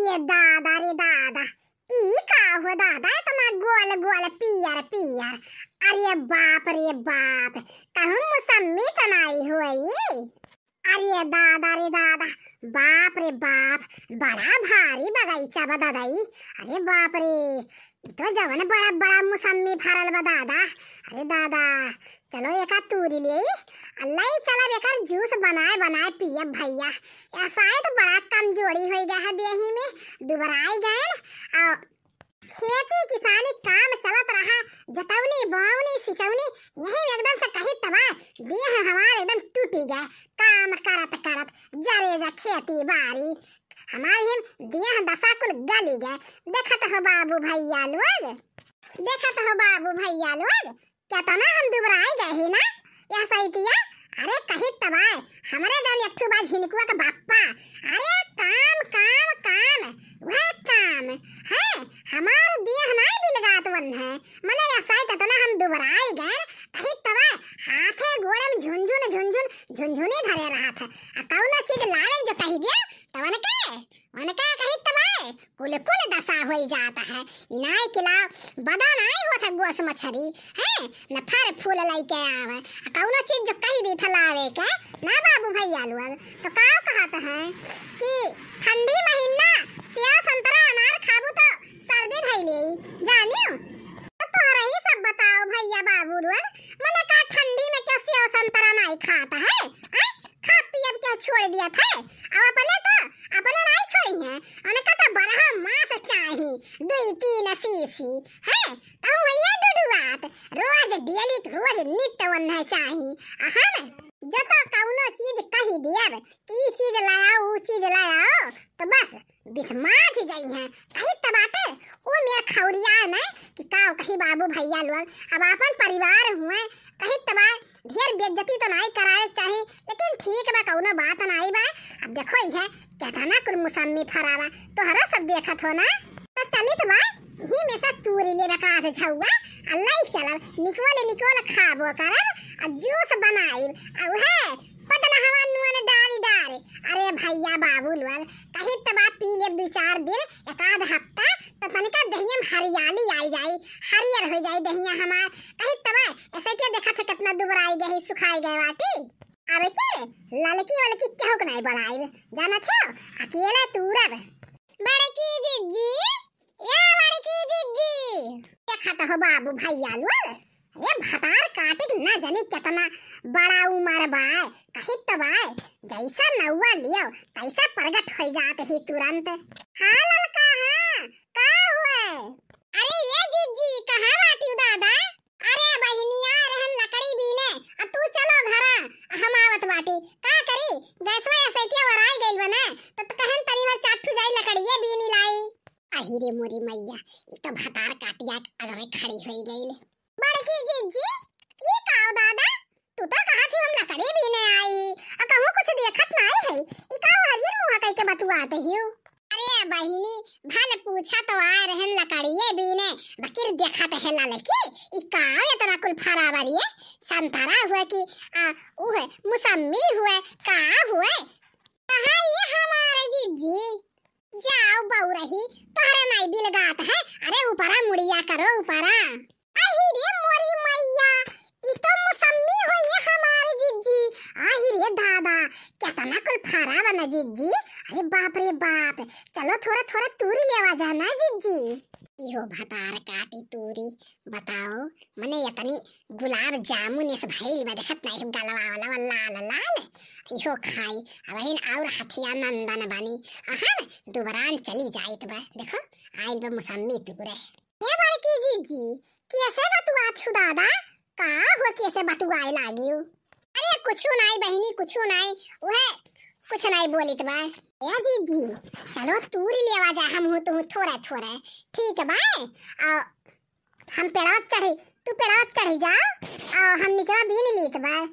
अरे दादा अरे दादा ई का हो दादा तुम गोल गोल पियर पियर अरे बाप रे बाप कहो मुसम्मी तनाई हुई अरे दादा रे दादा बाप रे बाप बड़ा भारी बगीचा बदई अरे बाप रे तो जवन बड़ा बड़ा मुसम्मी फरल बा दादा अरे दादा चलो एका तूरी ले अल्लाह चला बेकार जूस बनाए बनाए पिए भैया ऐसा है तो बड़ा कमजोरी हो गया है देही में दुबराए गए और खेती किसानी काम चलत रहा जतवनी बोवनी सिंचवनी यही में एकदम से कहीं तबाह देह हमारे एकदम टूटी गए काम करत करत जरे जा खेती बारी हमार हमारी दिया दशा कुल गली गए देखत हो बाबू भैया लोग देखत हो बाबू भैया लोग क्या तना तो हम दुबराए बदानाई हो था गोस मछरी है न फर फूल लाई के आवे कौनो चीज जो कही दी था लावे के ना बाबू भैया लोग तो का कहत है कि ठंडी महीना सेव संतरा अनार खाबू तो सर्दी भई ले जानियो तो तोहरा ही सब बताओ भैया बाबू लोग मने का ठंडी में क्या सेव संतरा नहीं खाता है ए खा पी अब क्या छोड़ दिया था अब अपने तो अपने नहीं छोड़ी है अने कहता तो बरहा नाही दुईती नसीसी है हाँ, तो वही डुडुआत रोज डेली रोज नित्य वन्ना चाही अहम जो तो कौनो चीज कही दियब की चीज लाया ऊ चीज लाया तो बस बिस्मात जाई है कही तबाते ओ मेर खौरिया न कि काव कही बाबू भैया लोग अब अपन परिवार हुए कही तबा ढेर बेइज्जती तो नहीं कराए चाहे लेकिन ठीक बा कौनो बात नहीं बा अब देखो यह चटाना कुल मुसम्मी फरावा तो हरा सब देखत हो ना तो बा ही में सब तूरी ले रखा है थे छुआ अल्लाह चलब निकोल निकोल खाबो करब आ जूस बनाइब आ उहे पतना हवा नुन डाली डाल अरे भैया बाबू लोग कहीं आप पी ले विचार दिन एकाध हफ्ता तो का दहिया में हरियाली आई जाए हरियर हो जाए दहिया हमार कहीं तबा ऐसे ते देखा थे कितना दुबराई गई सुखाई गई वाटी अबे के लड़की वालकी क्यों नहीं बनाई जाना था अकेला तू रब बड़की जी जी खाता हो बाबू भाई आलू ये भटार काटिक न जाने कितना बड़ा उम्र बाय कही तब तो आए जैसा नौवा लियो तैसा प्रगट हो जात ही तुरंत हाँ लड़का हाँ का हुए अरे ये जीजी कहाँ बाटी दादा अरे बहनिया अरे हम लकड़ी बीने अब तू चलो घरा हम आवत बाटी का करी गैसवा या सैतिया वराई गइल बने तो कहन तनी भर चाटू जाई लकड़िए बीनी लाई अहिरे मोरी मैया हटियात अगवे खड़ी हुई गई बड़की जीजी ई काओ दादा तू तो कहां से हमला करे भी ने आई अ कहो कुछ देखत ना आई है ई काओ हरियर मुहा कह के बतुआत हियो अरे बहिनी भल पूछा तो आ रहन लकड़िए भी ने बकिर देखा तो है लड़की ई काओ इतना कुल फरा वाली है संतरा हुआ कि आ ओ है मुसम्मी हुआ का हुआ कहां ये हमारे जीजी जाओ बहू रही तोहरे माई भी लगात है अरे ऊपरा मुड़िया करो ऊपरा अरे रे मोरी मैया ई तो मौसमी होई हमारी जीजी आही रे दादा कितना कुल्फारा बा ना जीत जी अरे बाप रे बाप चलो थोड़ा थोड़ा तूरी लेवा जाना जीत जी इहो भटार काटी तूरी बताओ मने यतनी गुलाब जामुन इस भइल बा देखत नाही गलवा वाला लाल लाल इहो खाई अबहिन और हथिया नंदन बानी अहा दुबरान चली जाइत बा देखो आइल बा मुसम्मी टुकड़े ए बार की जी जी कैसे बतुआ थू दादा का हो कैसे बतुआए लागियो अरे कुछ नहीं बहनी कुछ नहीं वह कुछ नहीं बोली तो बाय जी जी चलो तू ही ले आवाज हम हो तो थोड़ा थोड़ा ठीक है बाय आ हम पेड़ा चढ़े तू पेड़ा चढ़ जा आ हम निचवा बीन ली तो बाय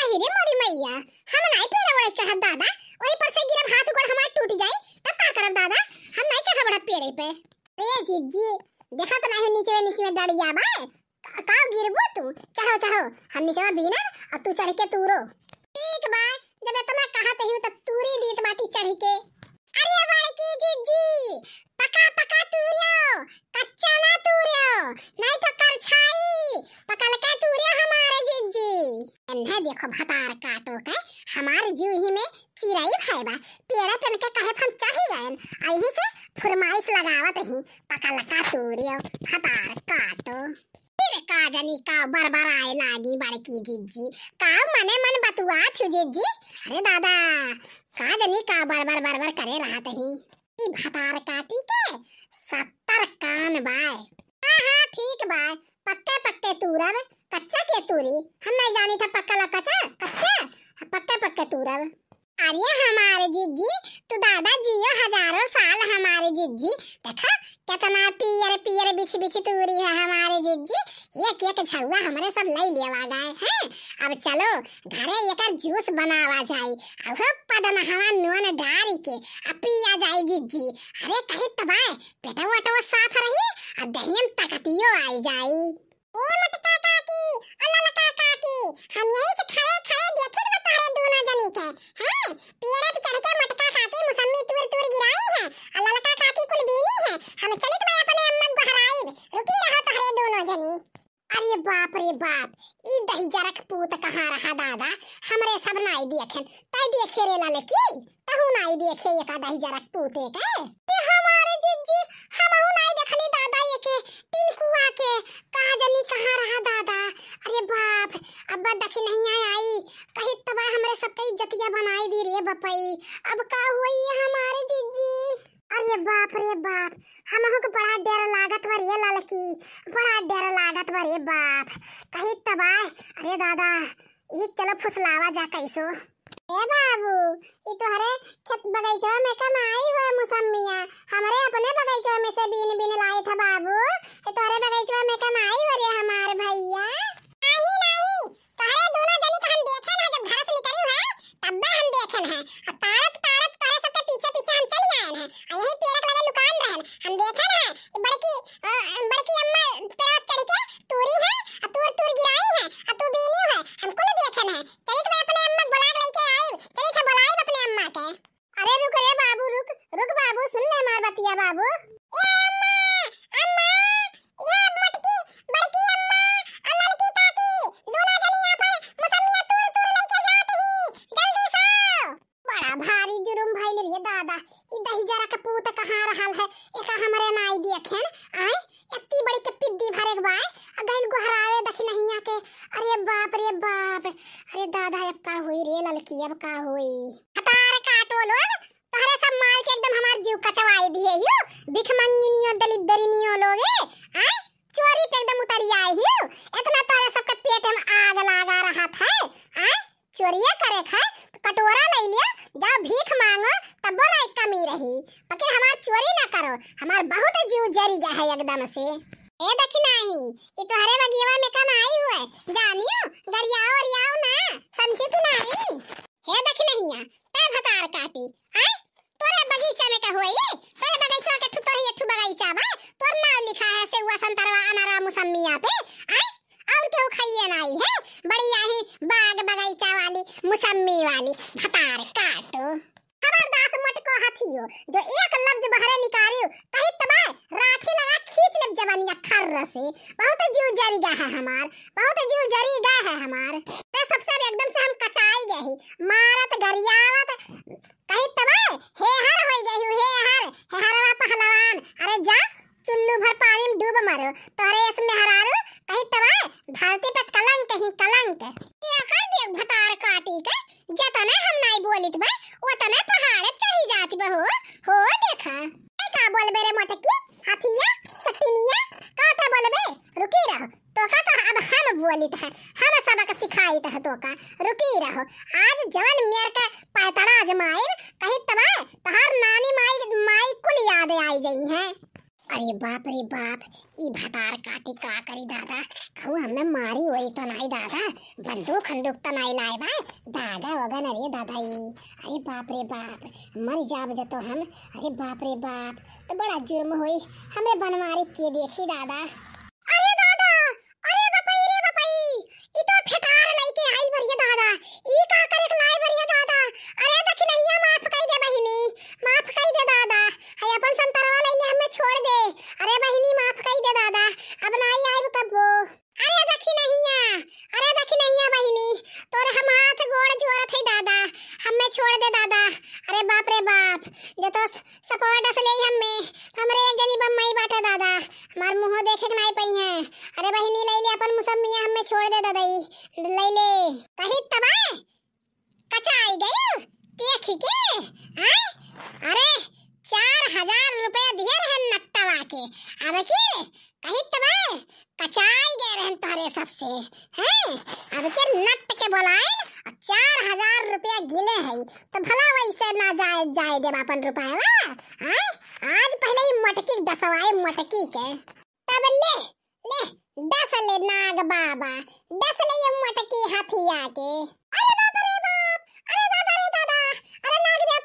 अरे मोरी मैया हम नहीं पेड़ा बड़ा चढ़ा दादा वही पर से गिरब हाथ गोड़ हमार टूट जाए तब का करब दादा हम नहीं चढ़ा बड़ा पेड़ पे ए जी देखा तो नहीं नीचे नीचे में दड़िया बाय का गिरबो तू चढ़ो चढ़ो हम नीचवा बिना और तू चढ़ के तूरो ठीक बा जब इतना कहा तही तब तूरी दीत माटी चढ़ के अरे बड़ की जी जी पका पका तूरियो कच्चा ना तूरियो नहीं तो कर छाई पकल के तूरियो हमारे जी जी इन्हें देखो भतार काटो के हमारे जीव ही में चिराई खाएबा पेड़ा तन के कहे हम चढ़ ही जाएं आई ही से फुरमाइश लगावत ही पकल का तूरियो भतार काटो फिर का जनी का बरबराए लागी बड़की जिज्जी का मने मन बतुआ थी जिज्जी अरे दादा का जनी का बरबर बरबर करे रहा तही ई भतार काटी के सत्तर कान बाय हां हां ठीक बाय पक्के पक्के तूरब कच्चा के तूरी हम नहीं जानी था पक्का ला कच्चा कच्चा पक्के पक्के तूरब अरे हमारे जीजी तू दादा जियो हजारों साल हमारे जीजी देखा क्या कितना पियर पियर बिछ बिछ तूरी है हमारे जिज्जी एक एक झुआ हमारे सब लई आ गए हैं अब चलो घरे एकर जूस बनावा जाई अब पदम हवा नून डारी के अब पिया जाई जीजी अरे कहीं तबाए पेट वटो साफ रही अब दहियन तकतियो आई जाई ए मटका काकी अल्लाह काकी रहा दादा हमरे सब नाई देखन तै देखे रेला लकी तहु नाई देखे एक आधा ही जरा तूते के ते हमारे जीजी हम हमहु नाई देखली दादा ये के तीन कुआ के कहा जनी कहा रहा दादा अरे बाप अब्बा देखी नहीं आई कही तबा तो हमरे सब के इज्जतिया बनाई दी रे बपई अब का हुई हमारे जीजी अरे बाप रे बाप हमहु के बड़ा डर लागत व रे ललकी बड़ा डर लागत व रे बाप कही तबा तो अरे दादा ई चलो फुसलावा जा कैसो ए बाबू ई तो हरे खेत बगीचों में कमाई हो मुसम्मिया हमरे अपने बगीचों में से बीन बीन लाए था बाबू బాబు भारी जुर्म भइल रे दादा ई दही जरा के पूत कहां रहल है एका हमरे ना आई दिया खेन आए इतनी बड़ी के पिद्दी भरे के बाय आ गइल गोहरावे देखि नहिया के अरे बाप रे बाप अरे दादा अब का होई रे ललकी अब का होई हटार काटो लोग तहरे सब मार के एकदम हमार जीव कचवाए दिए यू भिखमंगिनियो दलित दरिनियो लोगे आ चोरी पे एकदम उतर आए यू इतना सब के पेट में आग लगा रहा था आ चोरिया करे खा कटोरा ले लिया जा भीख मांगो तब बोला एक कमी रही पकड़ हमार चोरी ना करो हमार बहुत जीव जरी गया है एकदम से ए देखी नहीं ये तो हरे बगीवा में कम आई हुआ है जानियो गरियाओ और याओ ना समझी कि नहीं हे देखी नहीं तब हकार काटी आ तोरा बगीचा में का हुआ ये तोरा बगीचा के ठु तोरी ठु बगीचा बा तोर नाम लिखा है सेवा संतरवा अनारा मुसम्मिया पे आ और क्यों खाइए नाई है बड़ी आही बाग बगीचा वाली मुसम्मी वाली भतार काटो खबरदास मटको हाथियो जो एक लफ्ज बहरे निकालियो कहीं तबाय राखी लगा खींच लेब जवानिया खर्र से बहुत जीव जरी गया है हमार बहुत जीव जरी गया है हमार सबसे एकदम से हम कचाई गए ही मारत गरियावत कहीं तबाय हे हर होई गयो हे हर हे हरवा पहलवान अरे जा चुल्लू भर पानी में डूब मरो तोरे इसमें हरारो कहीं तबाय धरती पे कलंक ही कलंक ये कर दियो भतार काटी के जतना हम नहीं बोलित बा ओतना पहाड़े चढ़ी जाती बहो हो देखा का बोलबे रे मटकी हाथिया चट्टिनिया काते बोलबे रुकी रहो तोका तो अब हम बोलित है हम सबक सिखाइत है तोका रुकी रहो कुत्ता नाइला लाए बा दादा वगन अरे दादा दादाई अरे बाप रे बाप मर जाब जतो हम अरे बाप रे बाप तो बड़ा जुर्म होई हमें बनवारी के देखी दादा अरे दादा अरे बपई रे बपई ई तो ठेकार नहीं के आई बढ़िया दादा ई का थे अब के कहीं तबाय कचाई गए रहन तोहरे सबसे हैं अब के नट के बोलाए और चार हजार रुपया गिले है तो भला वैसे ना जाए जाए देब अपन रुपया वा आज पहले ही मटकी दसवाए मटकी के तब ले ले दस ले नाग बाबा दस ले ये मटकी हथिया के अरे बाप रे बाप अरे दादा रे दादा अरे नाग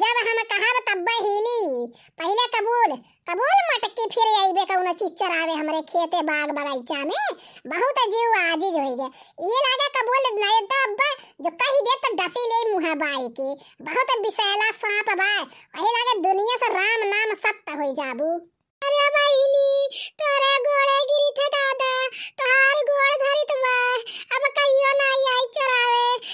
जब हम कहब तब हिली पहले कबूल कबूल मटकी फिर अइबे कउनो चीज चरावे हमरे खेते बाग बगीचा में बहुत जीव आजीज होई गए ये लागे कबूल नहीं तो अब जो कही दे तो डसी ले मुहा बाई के बहुत बिसैला सांप बा वही लागे दुनिया से राम नाम सत्त होई जाबू अरे बहिनी तोरा गोड़े गिरी था दादा तोहार गोड़ धरित बा अब कहियो ना आई चरावे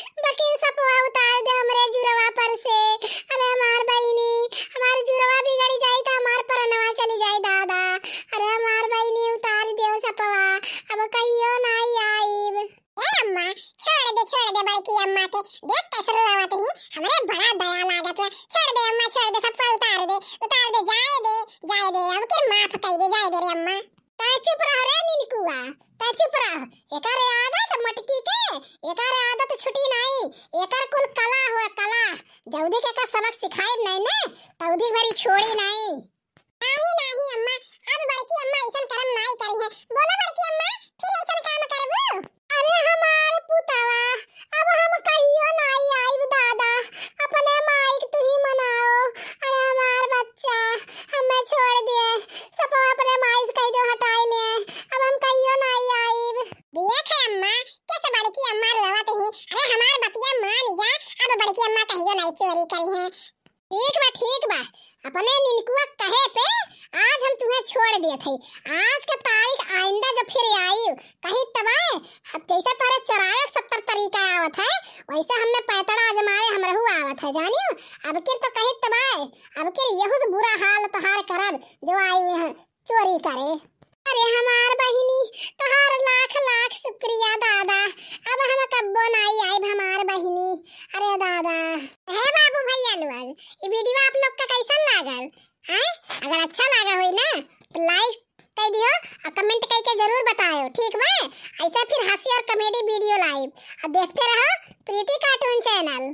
चुप रह एकर आदत मटकी के एकर आदत छुटी नहीं एकर कुल कला हो कला जौदी के का सबक सिखाए नहीं ने तौदी भरी छोड़ी नहीं नहीं नहीं अम्मा अब बड़की अम्मा ऐसा करम नहीं करी है बोलो बड़की अम्मा तबाए अब के यहू से बुरा हाल तहार करब जो आई यहाँ चोरी करे अरे हमार बहिनी तहार लाख लाख शुक्रिया दादा अब हम कब्बो नहीं आए हमार बहिनी अरे दादा हे बाबू भैया लोग ये वीडियो आप लोग का कैसा लागल हैं अगर अच्छा लगा हो ना तो लाइक कर दियो और कमेंट करके जरूर बतायो ठीक बा ऐसा फिर हंसी और कॉमेडी वीडियो लाइव और देखते रहो प्रीति कार्टून चैनल